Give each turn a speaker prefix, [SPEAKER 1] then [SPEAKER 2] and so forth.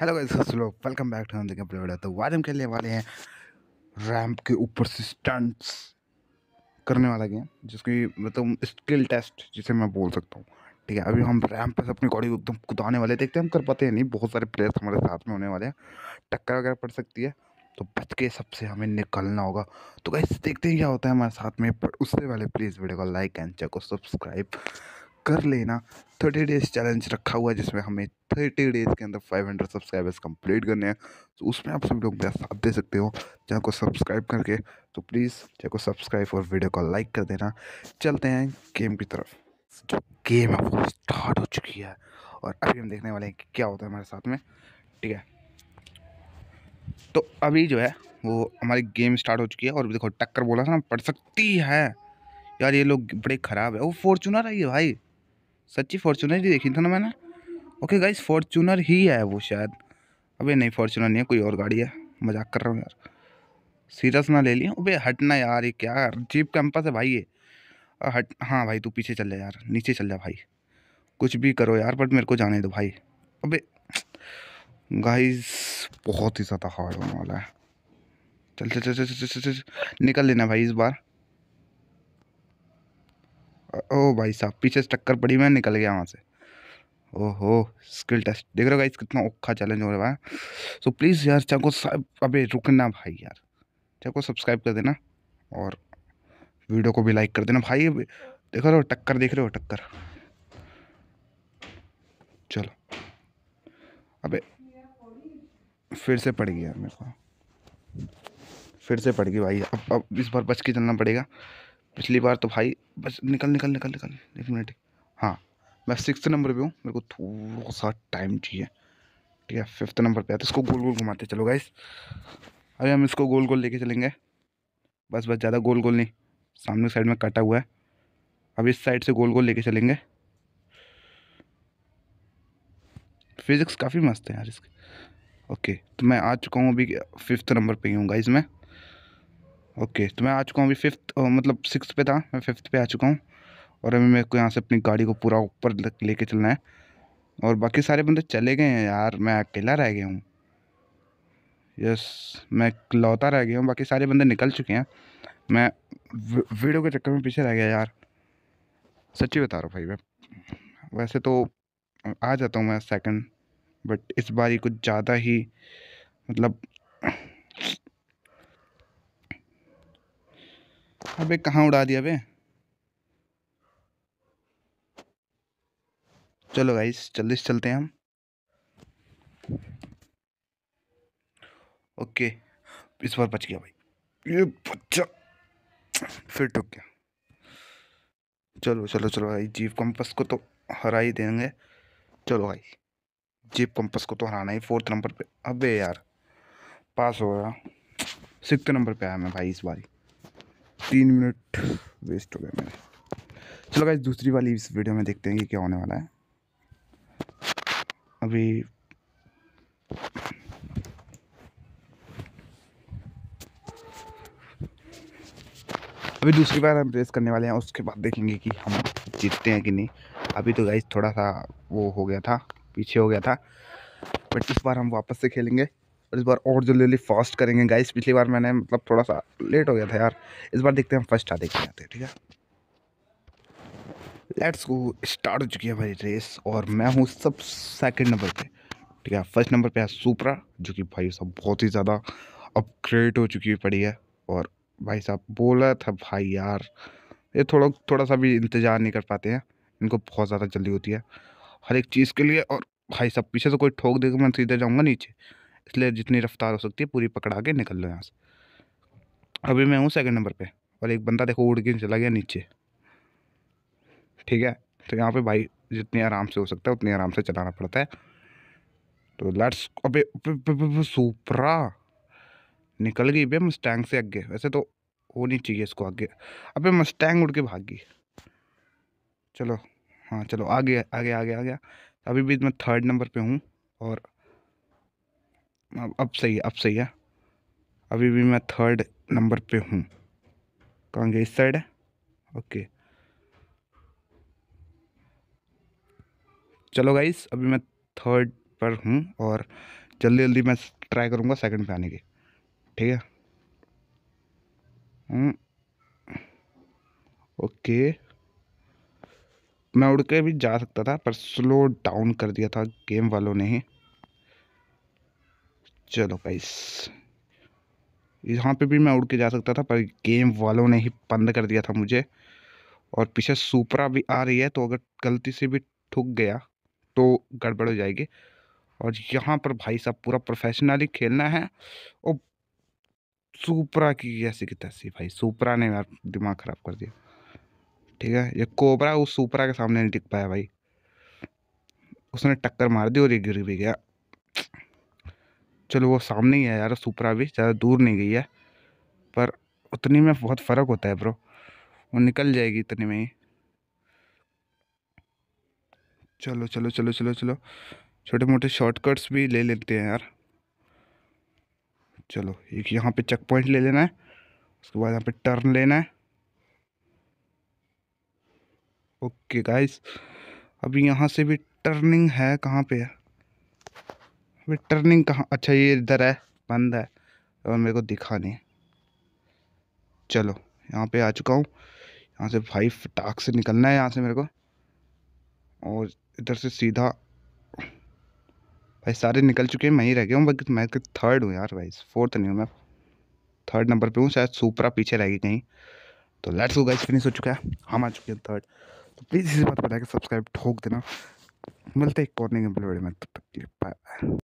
[SPEAKER 1] Hello guys लोग welcome back to के तो आज हम खेलने वाले हैं रैंप के ऊपर से स्टंट्स करने वाला गेम जिसकी मतलब स्किल टेस्ट जिसे मैं बोल सकता हूँ ठीक है अभी हम रैंप पर अपनी गाड़ी एकदम कुदाने वाले देखते हैं हम कर पाते हैं नहीं बहुत सारे प्लेयर्स हमारे साथ में होने वाले हैं टक्कर वगैरह पड़ सकती है तो बच के सबसे हमें निकलना होगा तो कैसे देखते हैं क्या होता है हमारे साथ में पर उससे पहले प्लीज़ वीडियो को लाइक एंड चेक और सब्सक्राइब कर लेना थर्टी डेज चैलेंज रखा हुआ है जिसमें हमें थर्टी डेज़ के अंदर फाइव हंड्रेड सब्सक्राइबर्स कंप्लीट करने हैं तो उसमें आप सब लोग मेरा साथ दे सकते हो चैनल को सब्सक्राइब करके तो प्लीज़ चैनल को सब्सक्राइब और वीडियो को लाइक कर देना चलते हैं गेम की तरफ जो गेम है वो स्टार्ट हो चुकी है और अभी हम देखने वाले हैं कि क्या होता है हमारे साथ में ठीक है तो अभी जो है वो हमारी गेम स्टार्ट हो चुकी है और देखो टक्कर बोला था ना पड़ सकती है यार ये लोग बड़े ख़राब है वो फॉर्चुनर है ये भाई सच्ची फॉर्चुनर ही देखी था ना मैंने ओके गाइस फॉर्चुनर ही है वो शायद अबे नहीं फॉर्चुनर नहीं है कोई और गाड़ी है मजाक कर रहा हूँ यार सीरियस ना ले लिया अबे हटना यार ये क्या यार जीप कैंपस है भाई ये हट हाँ भाई तू पीछे चल जा यार नीचे चल जा भाई कुछ भी करो यार बट मेरे को जाने दो भाई अबे गाइस बहुत ही ज़्यादा हार्ड होने वाला है चल चल चल चल चल चल निकल लेना भाई इस बार ओ भाई साहब पीछे से टक्कर पड़ी मैं निकल गया वहाँ से ओहो स्किल टेस्ट देख रहे हो गाइस कितना औखा चैलेंज हो रहा है सो प्लीज़ यार चाको साहब अभी रुकना भाई यार चाको सब्सक्राइब कर देना और वीडियो को भी लाइक कर देना भाई देख रहे हो टक्कर देख रहे हो टक्कर चलो अबे फिर से पड़ गया मेरे को फिर से पड़ गई भाई अब अब इस बार बच के चलना पड़ेगा पिछली बार तो भाई बस निकल निकल निकल निकल एक मिनट हाँ मैं सिक्स नंबर पे हूँ मेरे को थोड़ा सा टाइम चाहिए ठीक है फिफ्थ नंबर पे आते इसको गोल गोल घुमाते चलो गाइस अभी हम इसको गोल गोल लेके चलेंगे बस बस ज़्यादा गोल गोल नहीं सामने साइड में कटा हुआ है अब इस साइड से गोल गोल लेके चलेंगे फिज़िक्स काफ़ी मस्त है यार इसके ओके तो मैं आ चुका हूँ अभी फिफ्थ नंबर पर ही हूँ गाइज़ मैं ओके तो मैं आ चुका हूँ अभी फिफ्थ मतलब सिक्स पे था मैं फिफ्थ पे आ चुका हूँ और अभी मेरे को यहाँ से अपनी गाड़ी को पूरा ऊपर लेके चलना है और बाकी सारे बंदे चले गए हैं यार मैं अकेला रह गया हूँ यस मैं लौता रह गया हूँ बाकी सारे बंदे निकल चुके हैं मैं वीडियो के चक्कर में पीछे रह गया यार सच्ची बता रहा हूँ भाई मैं वैसे तो आ जाता हूँ मैं सेकंड बट इस बारी कुछ ज़्यादा ही मतलब अबे कहाँ उड़ा दिया अबे चलो भाई जल्दी से चलते हैं हम ओके इस बार बच गया भाई ये बच्चा फिर टुक गया चलो चलो चलो भाई जीप कंपस को तो हरा ही देंगे चलो भाई जीप कंपस को तो हराना ही फोर्थ नंबर पे अबे यार पास हो गया सिक्स नंबर पे आया मैं भाई इस बारी तीन मिनट वेस्ट हो गए मेरे चलो गाइज दूसरी वाली इस वीडियो में देखते हैं कि क्या होने वाला है अभी अभी दूसरी बार हम रेस करने वाले हैं उसके बाद देखेंगे कि हम जीतते हैं कि नहीं अभी तो गाइज थोड़ा सा वो हो गया था पीछे हो गया था बट इस बार हम वापस से खेलेंगे और इस बार और जल्दी जल्दी फास्ट करेंगे गाइस पिछली बार मैंने मतलब थोड़ा सा लेट हो गया था यार इस बार देखते हैं हम फर्स्ट आ देखने आते हैं ठीक है लेट्स गो स्टार्ट हो चुकी है भाई रेस और मैं हूँ सब सेकेंड नंबर पर ठीक है फर्स्ट नंबर पर है सुपरा जो कि भाई साहब बहुत ही ज़्यादा अपग्रेड हो चुकी पड़ी है और भाई साहब बोला था भाई यार ये थोड़ा थोड़ा सा भी इंतज़ार नहीं कर पाते हैं इनको बहुत ज़्यादा जल्दी होती है हर एक चीज़ के लिए और भाई साहब पीछे से कोई ठोक देगा मैं सीधे जाऊँगा नीचे इसलिए जितनी रफ्तार हो सकती है पूरी पकड़ा के निकल लो यहाँ से अभी मैं हूँ सेकंड नंबर पे और एक बंदा देखो उड़ के चला गया नीचे ठीक है तो यहाँ पे भाई जितनी आराम से हो सकता है उतनी आराम से चलाना पड़ता है तो लेट्स अबे सुपरा निकल गई बे मस्टैंग से आगे वैसे तो होनी चाहिए इसको आगे अभी मस्टैंग उड़ के भाग गई चलो हाँ चलो आगे आगे आ गया आ गया आ गया अभी भी मैं थर्ड नंबर पे हूँ और अब सही है अब सही है अभी भी मैं थर्ड नंबर पे हूँ कहाँ गया इस साइड है ओके चलो गाइस अभी मैं थर्ड पर हूँ और जल्दी जल्दी मैं ट्राई करूँगा सेकंड पे आने की ठीक है ओके हम्म। मैं उड़ के भी जा सकता था पर स्लो डाउन कर दिया था गेम वालों ने ही चलो गाइस यहाँ पे भी मैं उड़ के जा सकता था पर गेम वालों ने ही बंद कर दिया था मुझे और पीछे सुपरा भी आ रही है तो अगर गलती से भी ठुक गया तो गड़बड़ हो जाएगी और यहाँ पर भाई साहब पूरा प्रोफेशनली खेलना है और सुपरा की ऐसी की तैसी भाई सुपरा ने यार दिमाग ख़राब कर दिया ठीक है ये कोबरा उस सुपरा के सामने नहीं टिक पाया भाई उसने टक्कर मार दी और ये गिर भी गया चलो वो सामने ही है यार सुपरा भी ज़्यादा दूर नहीं गई है पर उतनी में बहुत फ़र्क होता है ब्रो वो निकल जाएगी इतने में ही चलो चलो चलो चलो चलो छोटे मोटे शॉर्टकट्स भी ले लेते हैं यार चलो एक यहाँ पे चेक पॉइंट ले लेना है उसके बाद यहाँ पे टर्न लेना है ओके गाइस अभी यहाँ से भी टर्निंग है कहाँ पे है अभी टर्निंग कहाँ अच्छा ये इधर है बंद है और मेरे को दिखा नहीं चलो यहाँ पे आ चुका हूँ यहाँ से भाई फटाक से निकलना है यहाँ से मेरे को और इधर से सीधा भाई सारे निकल चुके हैं मैं ही रह गया हूँ बल्कि मैं थर्ड तो हूँ यार भाई फोर्थ नहीं हूँ मैं थर्ड नंबर पे हूँ शायद सुपरा पीछे रह गई कहीं तो लेट्स गो गाइस फिनिश हो चुका है हम आ चुके हैं थर्ड तो प्लीज़ इसी बात बताया कि सब्सक्राइब ठोक देना मिलते हैं एक पॉर्निंग में तब तक बाय